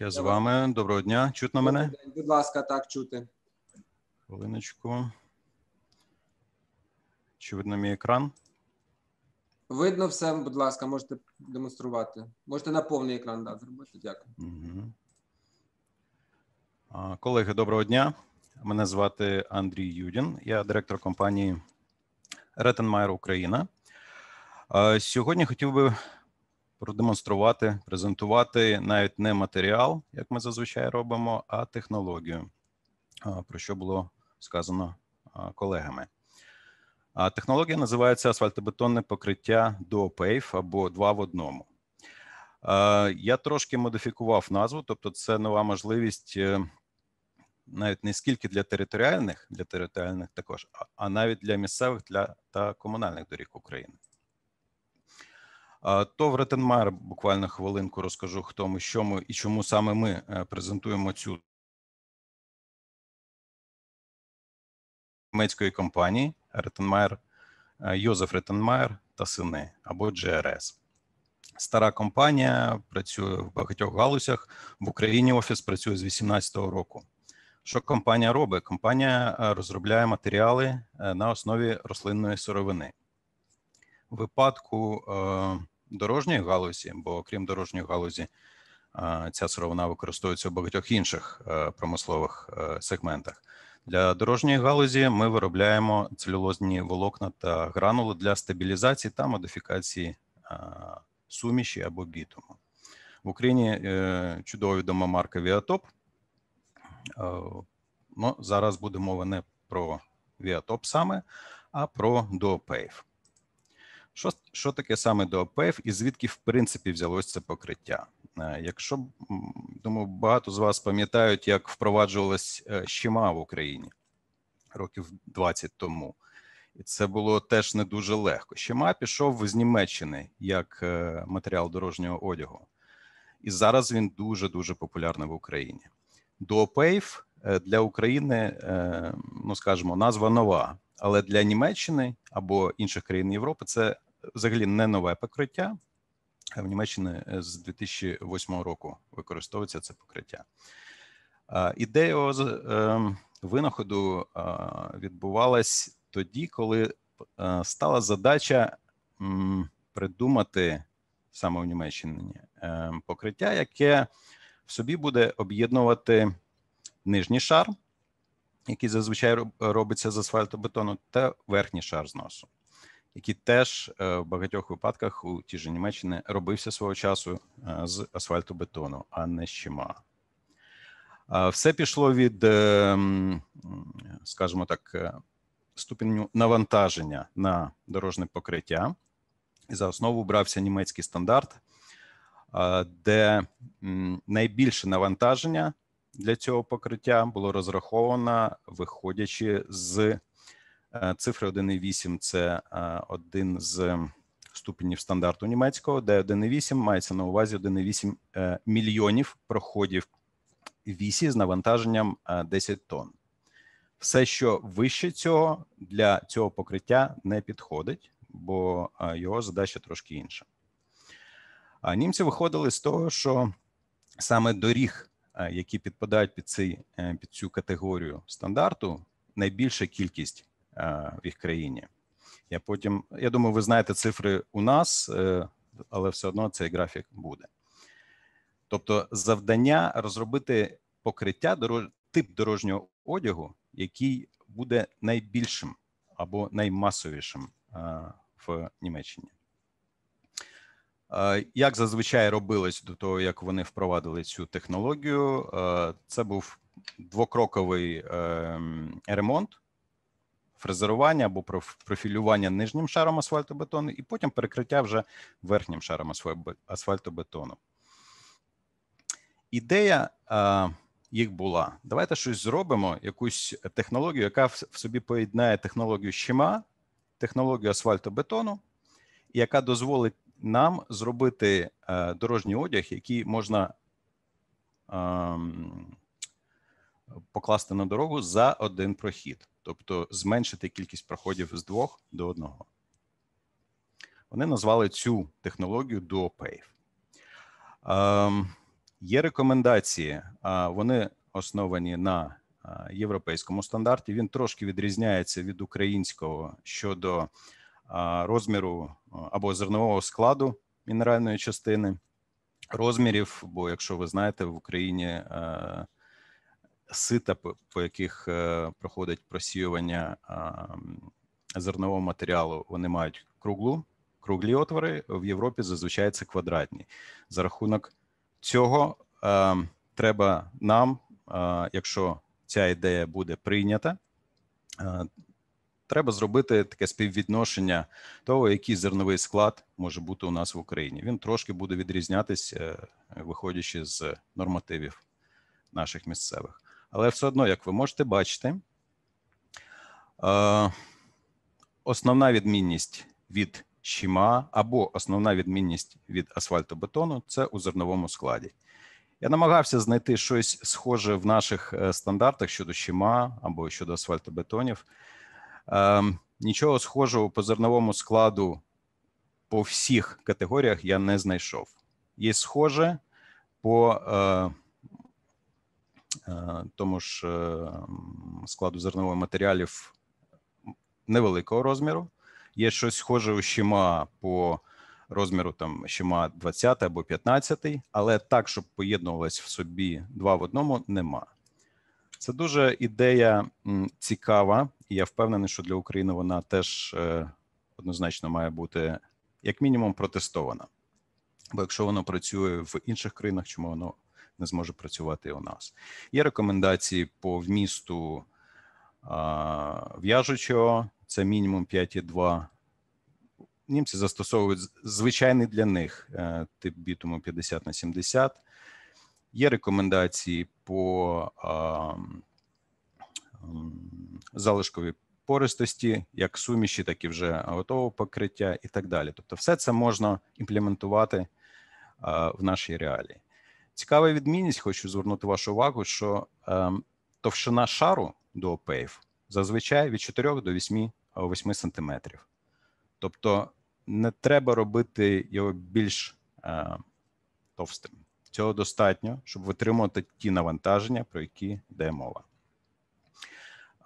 Я з вами. Доброго дня. Чутно мене? Будь ласка, так чути. Хвилиночку. Чи видно мій екран? Видно все, будь ласка, можете демонструвати. Можете на повний екран да, зробити. Дякую. Угу. колеги, доброго дня. Мене звати Андрій Юдін. Я директор компанії Реттенмайер Україна. сьогодні хотів би продемонструвати, презентувати навіть не матеріал, як ми зазвичай робимо, а технологію, про що було сказано колегами. Технологія називається асфальтобетонне покриття DoPave або два в одному. Я трошки модифікував назву, тобто, це нова можливість е, навіть не скільки для територіальних, для територіальних також, а навіть для місцевих для та комунальних доріг України. То Ретенмайер буквально хвилинку розкажу, хто ми, що ми і чому саме ми е, презентуємо цю німецької компанії Ретенмайер, е, Йозеф Ретенмайер та сини або GRS. Стара компанія працює в багатьох галузях в Україні. Офіс працює з 2018 року. Що компанія робить? Компанія е, розробляє матеріали на основі рослинної сировини. У випадку дорожньої галузі, бо окрім дорожньої галузі, ця сировина використовується у багатьох інших е, промислових е, сегментах. Для дорожньої галузі ми виробляємо целюлозні волокна та гранули для стабілізації та модифікації суміші або бітуму. В Україні е, чудово відома марка Віатоп. Ну, Зараз буде мова не про Віатоп саме, а про Доопейв. Що що таке саме до і звідки в принципі взялось це покриття? Е, якщо думаю, багато з вас пам'ятають, як впроваджувалась е, щема в Україні років 20 тому, і це було теж не дуже легко. Щема пішов з Німеччини як е, матеріал дорожнього одягу, і зараз він дуже дуже популярний в Україні. До для України, ну скажімо, назва нова. Але для Німеччини або інших країн Європи це взагалі не нове покриття. Е, в Німеччині е, з 2008 року використовується це покриття. Е, ідея винаходу відбувалась тоді, коли стала задача придумати саме в Німеччині покриття, яке в собі буде об'єднувати нижній шар, який зазвичай робиться з асфальтобетону, та верхній шар зносу який теж е, в багатьох випадках у ті ж Німеччини робився свого часу е, з асфальтобетону, а не з чима. Все пішло від, е, скажімо так, ступеню навантаження на дорожне покриття. І за основу брався німецький стандарт, де найбільше навантаження для цього покриття було розраховано, виходячи з Е, Цифра 1,8 – це е, один з ступенів стандарту німецького, де 1,8 мається на увазі 1,8 е, мільйонів проходів вісі з навантаженням 10 тонн. Все, що вище цього для цього покриття не підходить, бо його задача трошки інша. А німці виходили з того, що саме доріг, які підпадають під цей під цю категорію стандарту, найбільша кількість Е, в їх країні. Я потім, я думаю, ви знаєте цифри у нас, е, але все одно цей графік буде. Тобто, завдання розробити покриття дорож... тип дорожнього одягу, який буде найбільшим або наймасовішим е, в Німеччині. Як зазвичай робилось до того, як вони впровадили цю технологію, це був двокроковий ем, ремонт фрезерування або профілювання нижнім шаром асфальтобетону, і потім перекриття вже верхнім шаром асфальтобетону. Ідея їх була. Давайте щось зробимо, якусь технологію, яка в собі поєднає технологію щема, технологію асфальтобетону, яка дозволить нам зробити е, дорожній одяг, який можна ем, покласти на дорогу за один прохід тобто зменшити кількість проходів з двох до одного. Вони назвали цю технологію DuoPave. Е, ем, є рекомендації, вони основані на європейському стандарті. Він трошки відрізняється від українського щодо розміру або зернового складу мінеральної частини розмірів. Бо, якщо ви знаєте, в Україні е, сита, по яких е, проходить просіювання зернового матеріалу, вони мають круглу, круглі отвори. В Європі зазвичай це квадратні. За рахунок цього е, треба нам, е, якщо ця ідея буде прийнята, треба зробити таке співвідношення того який зерновий склад може бути у нас в україні він трошки буде відрізнятися виходячи з нормативів наших місцевих але все одно, як ви можете бачити, е, основна відмінність від щіма або основна відмінність від асфальтобетону це у зерновому складі. Я намагався знайти щось схоже в наших е, стандартах щодо щіма або щодо асфальтобетонів. Е, нічого схожого по зерновому складу по всіх категоріях я не знайшов. Є схоже по Е, тому ж ем, складу зернових матеріалів невеликого розміру. Є щось схоже у щема по розміру там щема 20 або 15, але так, щоб поєднувалось в собі два в одному, нема. Це дуже ідея цікава, і я впевнений, що для України вона теж е, однозначно має бути як мінімум протестована. Бо якщо воно працює в інших країнах, чому воно не зможе працювати у нас. Є рекомендації по вмісту в'яжучого, це мінімум 5,2. Німці застосовують звичайний для них е, тип бітуму 50 на 70. Є рекомендації по а, залишковій користості, як суміші, так і вже готового покриття, і так далі. Тобто, все це можна імплементувати а, в нашій реалії. Цікава відмінність, хочу звернути вашу увагу, що ем, товщина шару до опеїв зазвичай від 4 до 8 8 е, сантиметрів. Тобто не треба робити його більш е, товстим. Цього достатньо, щоб витримувати ті навантаження, про які йде мова.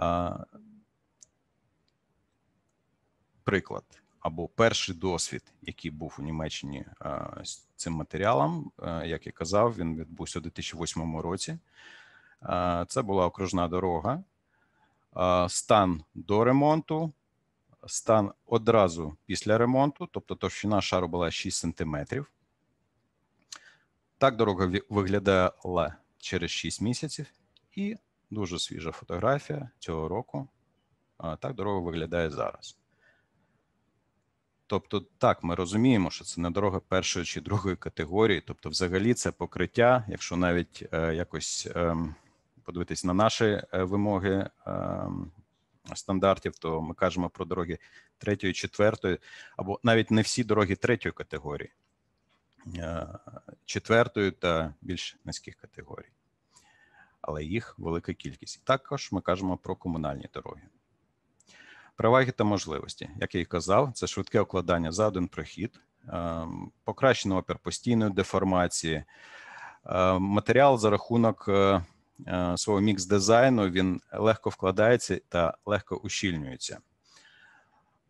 Е, приклад або перший досвід, який був у Німеччині е, з цим матеріалом, е, як я казав, він відбувся у 2008 році. Е, це була окружна дорога, стан до ремонту, стан одразу після ремонту, тобто товщина шару була 6 сантиметрів. Так дорога виглядала через 6 місяців, і дуже свіжа фотографія цього року. Так дорога виглядає зараз. Тобто, так, ми розуміємо, що це не дорога першої чи другої категорії. Тобто, взагалі, це покриття, якщо навіть е, якось е, подивитись на наші е, вимоги е, стандартів, то ми кажемо про дороги третьої, четвертої, або навіть не всі дороги третьої категорії, е, четвертої та більш низьких категорій, але їх велика кількість. Також ми кажемо про комунальні дороги. Переваги та можливості, як я і казав, це швидке укладання за один прохід, ем, покращено опір постійної деформації, ем, матеріал за рахунок е, е, свого мікс дизайну він легко вкладається та легко ущільнюється.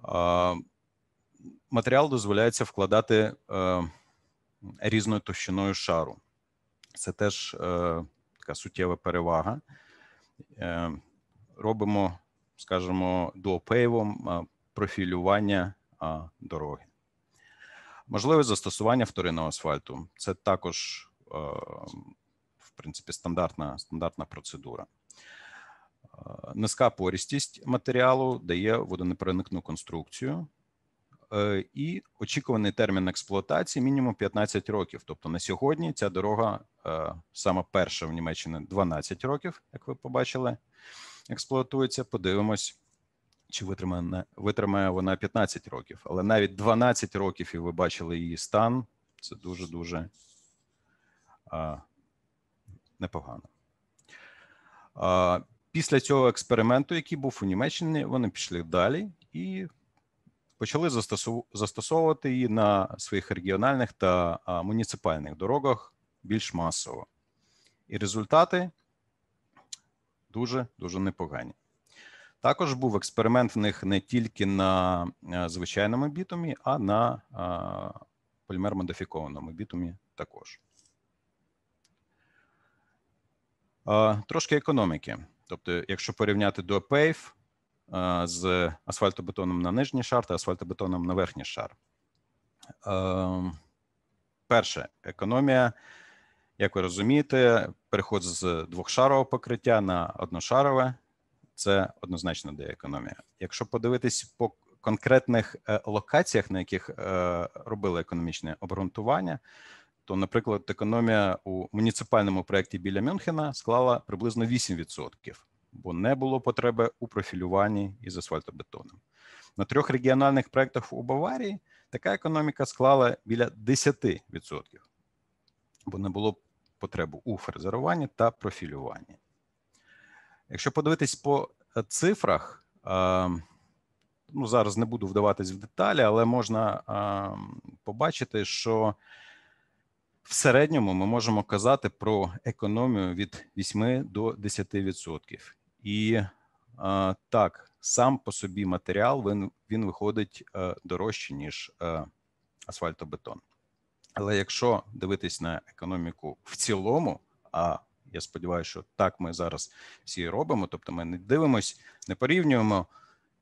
Ем, матеріал дозволяється вкладати різною товщиною шару. Це теж е, така суттєва перевага. Робимо скажімо, дуопейвом профілювання дороги. Можливе застосування вторинного асфальту. Це також, в принципі, стандартна, стандартна процедура. Низка порістість матеріалу дає водонепроникну конструкцію. Е, і очікуваний термін експлуатації мінімум 15 років. Тобто на сьогодні ця дорога е, саме перша в Німеччині 12 років, як ви побачили експлуатується. Подивимось, чи витримає, витримає вона 15 років, але навіть 12 років, і ви бачили її стан. Це дуже дуже а, непогано. А, Після цього експерименту, який був у Німеччині, вони пішли далі і почали застосовувати її на своїх регіональних та муніципальних дорогах більш масово. І результати дуже дуже непогані. Також був експеримент в них не тільки на е, звичайному бітумі, а на е, полімер модифікованому бітумі також. Е, трошки економіки. Тобто, якщо порівняти до пейв з асфальтобетоном на нижній шар та асфальтобетоном на верхній шар. Ем, перше, економія як ви розумієте, переход з двохшарового покриття на одношарове це однозначно економія. Якщо подивитись по конкретних е, локаціях, на яких е, робили економічне обґрунтування, то, наприклад, економія у муніципальному проєкті біля Мюнхена склала приблизно 8%, бо не було потреби у профілюванні із асфальтобетоном. На трьох регіональних проєктах у Баварії така економіка склала біля 10% бо не було потреби у фрезеруванні та профілюванні. Якщо подивитись по е, цифрах, е, ну зараз не буду вдаватись в деталі, але можна е, побачити, що в середньому ми можемо казати про економію від 8 до 10%. І так, сам по собі матеріал він він виходить дорожче, ніж асфальтобетон. Але якщо дивитись на економіку в цілому, а я сподіваюся, що так ми зараз всі робимо. Тобто, ми не дивимось, не порівнюємо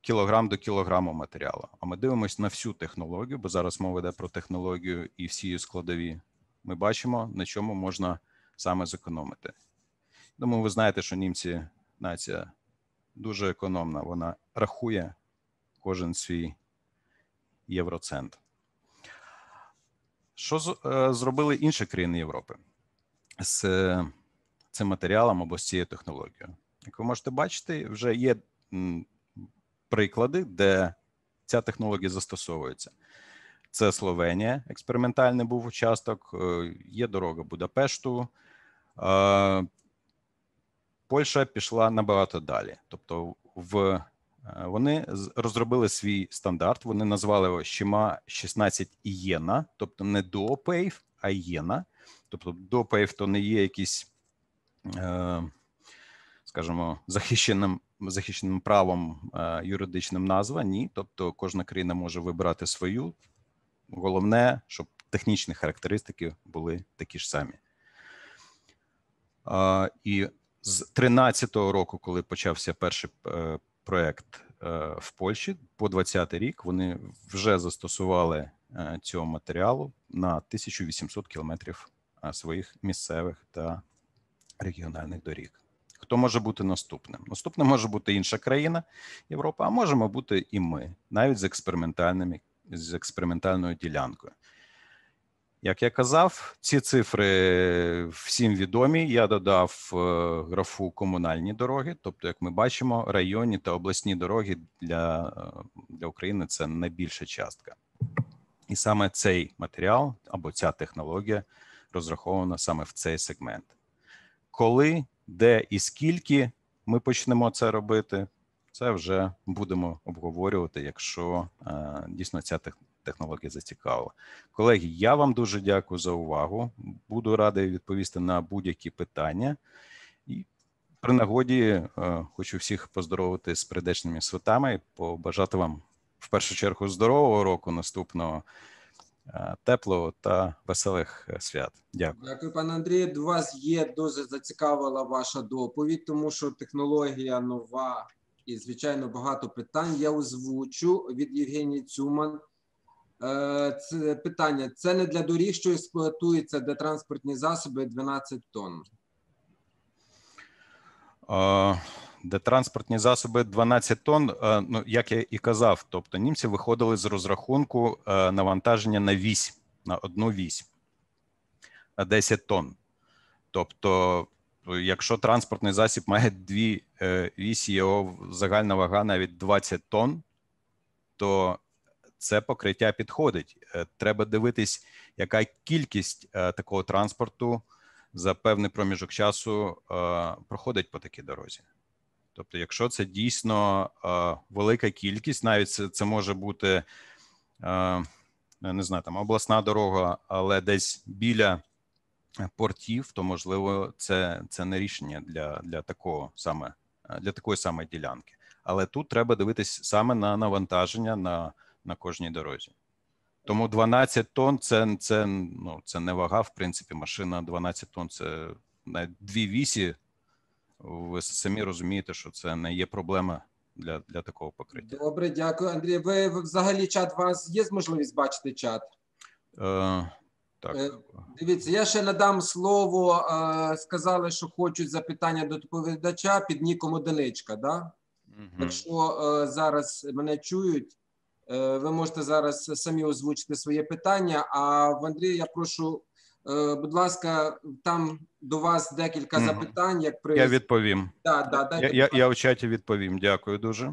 кілограм до кілограму матеріалу, а ми дивимося на всю технологію, бо зараз мова йде про технологію і всі її складові. Ми бачимо, на чому можна саме зекономити. Тому ви знаєте, що німці нація дуже економна, вона рахує кожен свій євроцент. Що з, е, зробили інші країни Європи з е, цим матеріалом або з цією технологією? Як ви можете бачити, вже є м, приклади, де ця технологія застосовується. Це Словенія, експериментальний був участок, е, є дорога Будапешту. Е, Польща пішла набагато далі. Тобто, в Е, вони розробили свій стандарт. Вони назвали його щема 16 ієна, тобто не DoPave, а ієна. Тобто, DoPave то не є якийсь, е, скажімо, захищеним захищеним правом е, юридичним назва. Ні. Тобто, кожна країна може вибирати свою. Головне, щоб технічні характеристики були такі ж самі. І з 13-го року, коли почався перший проект е, в Польщі по 20-й рік. Вони вже застосували е, цього матеріалу на 1800 кілометрів е, своїх місцевих та регіональних доріг. Хто може бути наступним? Наступним може бути інша країна Європа, а можемо бути і ми, навіть з з експериментальною ділянкою. Як я казав, ці цифри всім відомі. Я додав е, графу комунальні дороги. Тобто, як ми бачимо, районні та обласні дороги для, е, для України це найбільша частка. І саме цей матеріал або ця технологія розрахована саме в цей сегмент. Коли, де і скільки ми почнемо це робити, це вже будемо обговорювати, якщо е, дійсно ця технологія. Технологія зацікавила. Колеги, я вам дуже дякую за увагу. Буду радий відповісти на будь-які питання. І при нагоді е, хочу всіх поздоровити з передечними святами, побажати вам в першу чергу здорового року наступного. Е, теплого та веселих е, свят. Дякую, Дякую, пане Андрію. До вас є дуже зацікавила ваша доповідь, тому що технологія нова і звичайно багато питань. Я озвучу від Євгенії Цюман. Е, це питання: це не для доріг, що експлуатується, де транспортні засоби 12 тонн. Де транспортні засоби 12 тонн, е, ну як я і казав, тобто німці виходили з розрахунку е, навантаження на вісь, на одну вісь, 10 тонн. Тобто, якщо транспортний засіб має дві вісі, його загальна вага навіть 20 тонн, то це покриття підходить. Е, треба дивитись, яка кількість е, такого транспорту за певний проміжок часу е, проходить по такій дорозі. Тобто, якщо це дійсно велика кількість, навіть це, це може бути не знаю, там обласна дорога, але десь біля. Портів, то можливо, це це не рішення для для такого саме для такої самої ділянки, але тут треба дивитись саме на навантаження на на кожній дорозі. Тому 12 тонн це це, ну, це не вага, в принципі, машина 12 тонн це на дві вісі. Ви самі розумієте, що це не є проблема для для такого покриття. Добре, дякую, Андрій. Ви, ви взагалі чат у вас є можливість бачити чат? Е, так. Е, дивіться, я ще надам слово. Е, сказали, що хочуть запитання до доповідача під ніком одиничка. Да? Угу. Якщо е, зараз мене чують, Е, ви можете зараз самі озвучити своє питання. А в Андрія я прошу, е, будь ласка, там до вас декілька запитань. Як при я відповім? Да, да, я, я, я в чаті відповім. Дякую дуже.